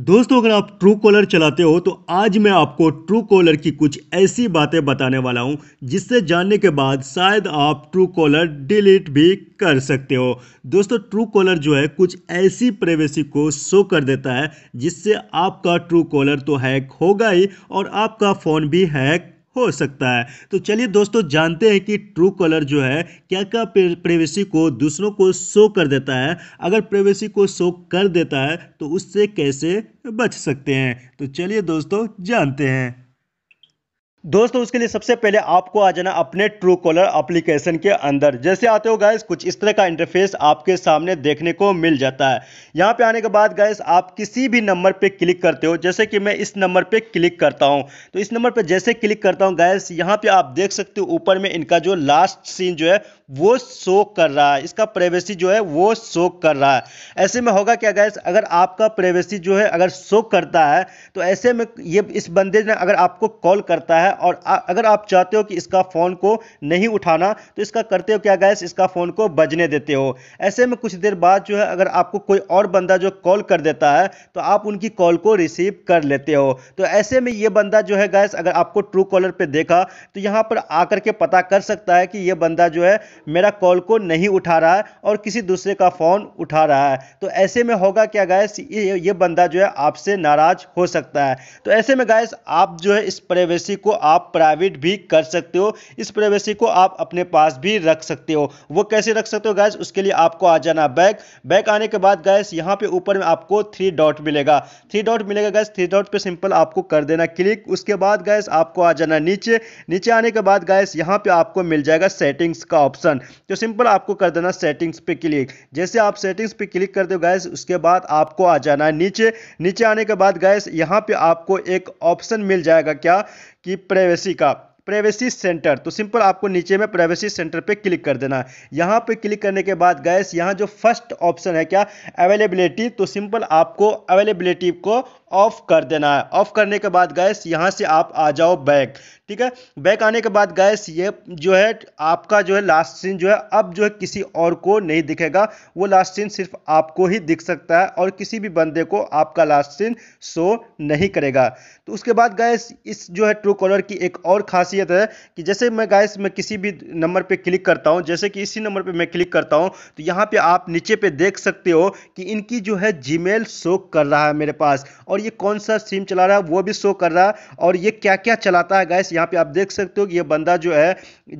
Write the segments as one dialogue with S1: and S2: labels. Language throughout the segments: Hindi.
S1: दोस्तों अगर आप ट्रू कॉलर चलाते हो तो आज मैं आपको ट्रू कॉलर की कुछ ऐसी बातें बताने वाला हूं जिससे जानने के बाद शायद आप ट्रू कॉलर डिलीट भी कर सकते हो दोस्तों ट्रू कॉलर जो है कुछ ऐसी प्राइवेसी को शो कर देता है जिससे आपका ट्रू कॉलर तो हैक होगा ही और आपका फ़ोन भी हैक हो सकता है तो चलिए दोस्तों जानते हैं कि ट्रू कलर जो है क्या क्या प्रेवेसी को दूसरों को शो कर देता है अगर प्रेवेसी को शो कर देता है तो उससे कैसे बच सकते हैं तो चलिए दोस्तों जानते हैं दोस्तों उसके लिए सबसे पहले आपको आ जाना अपने ट्रू कॉलर अप्लीकेशन के अंदर जैसे आते हो गैस कुछ इस तरह का इंटरफेस आपके सामने देखने को मिल जाता है यहाँ पे आने के बाद गैस आप किसी भी नंबर पे क्लिक करते हो जैसे कि मैं इस नंबर पे क्लिक करता हूँ तो इस नंबर पे जैसे क्लिक करता हूँ गैस यहाँ पर आप देख सकते हो ऊपर में इनका जो लास्ट सीन जो है वो शो कर रहा है इसका प्राइवेसी जो है वो शो कर रहा है ऐसे में होगा क्या गैस अगर आपका प्राइवेसी जो है अगर शो करता है तो ऐसे में ये इस बंदे ने अगर आपको कॉल करता है है और अगर आप चाहते हो कि इसका फ़ोन को नहीं उठाना तो इसका करते हो क्या गैस इसका फ़ोन को बजने देते हो ऐसे में कुछ देर बाद जो है अगर आपको कोई और बंदा जो कॉल कर देता है तो आप उनकी कॉल को रिसीव कर लेते हो तो ऐसे में ये बंदा जो है गैस अगर आपको ट्रू कॉलर पर देखा तो यहाँ पर आकर के पता कर सकता है कि ये बंदा जो है मेरा कॉल को नहीं उठा रहा है और किसी दूसरे का फ़ोन उठा रहा है तो ऐसे में होगा क्या गैस ये, ये बंदा जो है आपसे नाराज़ हो सकता है तो ऐसे में गैस आप जो है इस प्राइवेसी को आप प्राइवेट भी कर सकते हो इस प्राइवेसी को आप अपने पास भी रख सकते हो वो कैसे रख सकते हो गैस उसके लिए आपको आ जाना बैक बैक आने के बाद गैस यहाँ पे ऊपर में आपको थ्री डॉट मिलेगा थ्री डॉट मिलेगा गैस थ्री डॉट पे सिंपल आपको कर देना क्लिक उसके बाद गैस आपको आ जाना नीचे नीचे आने के बाद गैस यहाँ पे आपको मिल जाएगा सेटिंग्स का ऑप्शन तो सिंपल आपको कर देना सेटिंग्स पे क्लिक जैसे आप सेटिंग्स पे क्लिक करते हो गैस उसके बाद आपको आ जाना नीचे नीचे आने के बाद गैस यहाँ पे आपको एक ऑप्शन मिल जाएगा क्या ¿Quiere ver si privacy center तो सिंपल आपको नीचे में प्राइवेसी सेंटर पे क्लिक कर देना है यहाँ पे क्लिक करने के बाद गैस यहाँ जो फर्स्ट ऑप्शन है क्या अवेलेबिलिटी तो सिंपल आपको अवेलेबिलिटी को ऑफ कर देना है ऑफ करने के बाद गैस यहाँ से आप आ जाओ बैक ठीक है बैक आने के बाद गैस ये जो है आपका जो है लास्ट सीन जो है अब जो है किसी और को नहीं दिखेगा वो लास्ट सीन सिर्फ आपको ही दिख सकता है और किसी भी बंदे को आपका लास्ट सीन शो नहीं करेगा तो उसके बाद गैस इस जो है ट्रू कॉलर की एक और खास खासियत है कि जैसे मैं गाइस मैं किसी भी नंबर पे क्लिक करता हूँ जैसे कि इसी नंबर पे मैं क्लिक करता हूँ तो यहाँ पे आप नीचे पे देख सकते हो कि इनकी जो है जीमेल शो कर रहा है मेरे पास और ये कौन सा सिम चला रहा है वो भी शो कर रहा है और ये क्या क्या चलाता है गैस यहाँ पर आप देख सकते हो कि ये बंदा जो है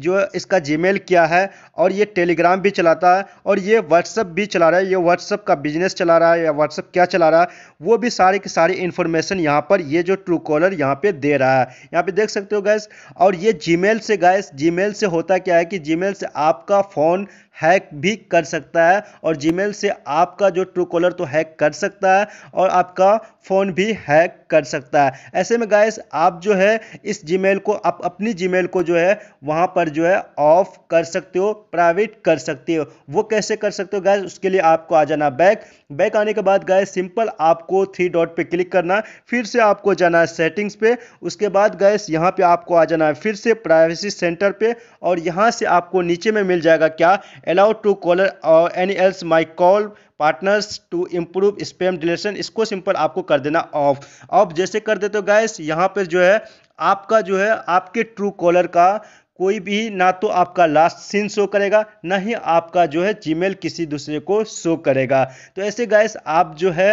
S1: जो इसका जी क्या है और ये टेलीग्राम भी चलाता है और ये व्हाट्सअप भी चला रहा है ये व्हाट्सअप का बिजनेस चला रहा है या व्हाट्सअप क्या चला रहा है वो भी सारे के सारे इन्फॉर्मेशन यहाँ पर ये जो ट्रू कॉलर यहाँ पे दे रहा है यहाँ पे देख सकते हो गैस और ये जीमेल से गाइस जीमेल से होता क्या है कि जीमेल से आपका फ़ोन हैक भी कर सकता है और जीमेल से आपका जो ट्रू कॉलर तो हैक कर सकता है और आपका फ़ोन भी हैक कर सकता है ऐसे में गाइस आप जो है इस जीमेल को आप अपनी जीमेल को जो है वहाँ पर जो है ऑफ कर सकते हो प्राइवेट कर सकते हो वो कैसे कर सकते हो गैस उसके लिए आपको आ जाना बैक बैक आने के बाद गायस सिंपल आपको थ्री डॉट पर क्लिक करना फिर से आपको जाना है सेटिंग्स पे उसके बाद गैस यहाँ पे आपको आ जाना है फिर से प्राइवेसी सेंटर पे और यहाँ से आपको नीचे में मिल जाएगा क्या अलाउड टू कॉलर और any else my call partners to improve spam deletion इसको सिंपल आपको कर देना ऑफ ऑफ जैसे कर देते हो गैस यहाँ पर जो है आपका जो है आपके ट्रू कॉलर का कोई भी ना तो आपका लास्ट सीन शो करेगा ना ही आपका जो है जीमेल किसी दूसरे को शो करेगा तो ऐसे गैस आप जो है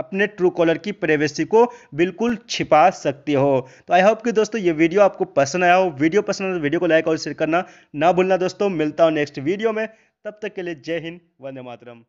S1: अपने ट्रू कॉलर की प्राइवेसी को बिल्कुल छिपा सकते हो तो आई होप कि दोस्तों ये वीडियो आपको पसंद आया हो वीडियो पसंद आया तो वीडियो को लाइक और शेयर करना ना भूलना दोस्तों मिलता हूँ नेक्स्ट वीडियो में तब तक के लिए जय हिंद वंदे मातरम